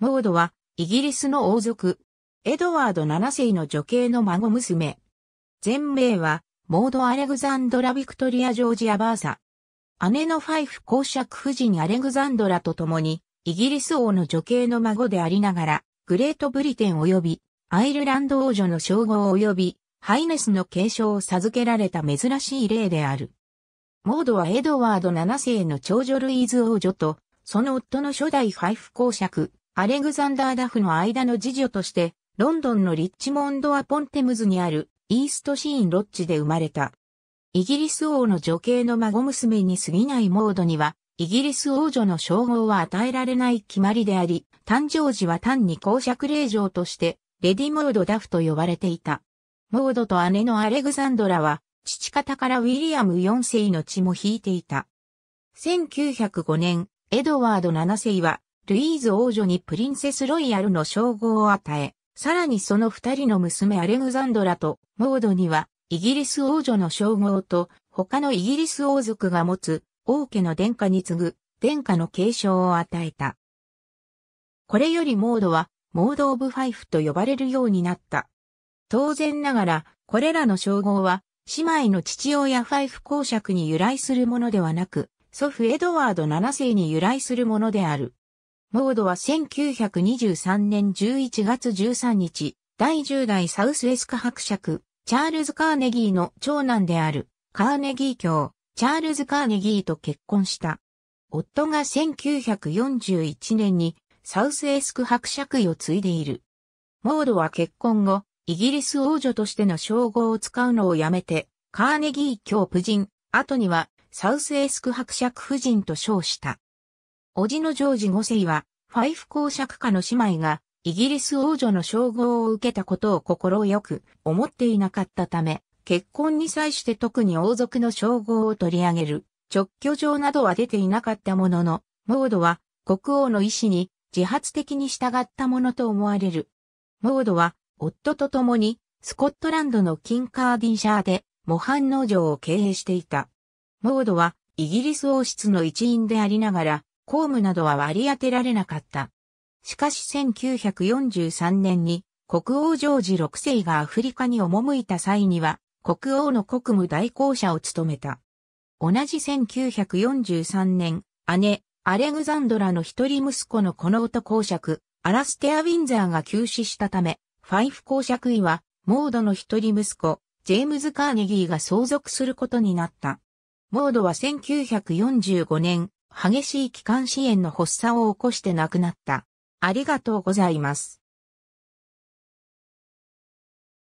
モードは、イギリスの王族、エドワード7世の女系の孫娘。全名は、モード・アレグザンドラ・ビクトリア・ジョージア・バーサ。姉のファイフ公爵夫人アレグザンドラと共に、イギリス王の女系の孫でありながら、グレートブリテン及び、アイルランド王女の称号及び、ハイネスの継承を授けられた珍しい例である。モードはエドワード7世の長女ルイーズ王女と、その夫の初代ファイフ公爵、アレグザンダー・ダフの間の次女として、ロンドンのリッチモンド・アポンテムズにあるイーストシーン・ロッジで生まれた。イギリス王の女系の孫娘に過ぎないモードには、イギリス王女の称号は与えられない決まりであり、誕生時は単に公爵令嬢として、レディ・モード・ダフと呼ばれていた。モードと姉のアレグザンドラは、父方からウィリアム4世の血も引いていた。1905年、エドワード7世はルイーズ王女にプリンセスロイヤルの称号を与え、さらにその二人の娘アレグザンドラとモードにはイギリス王女の称号と他のイギリス王族が持つ王家の殿下に次ぐ殿下の継承を与えた。これよりモードはモード・オブ・ファイフと呼ばれるようになった。当然ながら、これらの称号は、姉妹の父親ファイフ公爵に由来するものではなく、祖父エドワード7世に由来するものである。モードは1923年11月13日、第10代サウスエスカ伯爵、チャールズ・カーネギーの長男である、カーネギー卿、チャールズ・カーネギーと結婚した。夫が1941年にサウスエスク伯爵位を継いでいる。モードは結婚後、イギリス王女としての称号を使うのをやめて、カーネギー卿夫人、後にはサウスエスク伯爵夫人と称した。おじのジョージ5世は、ファイフ公爵家の姉妹が、イギリス王女の称号を受けたことを心よく思っていなかったため、結婚に際して特に王族の称号を取り上げる、直居状などは出ていなかったものの、モードは国王の意思に自発的に従ったものと思われる。モードは夫と共にスコットランドのキンカーディンシャーで模範農場を経営していた。モードはイギリス王室の一員でありながら公務などは割り当てられなかった。しかし1943年に国王ジョージ6世がアフリカに赴いた際には国王の国務代行者を務めた。同じ1943年、姉、アレグザンドラの一人息子のこの音公爵、アラステア・ウィンザーが急死したため、ファイフ公爵位は、モードの一人息子、ジェームズ・カーネギーが相続することになった。モードは1945年、激しい気管支炎の発作を起こして亡くなった。ありがとうございます。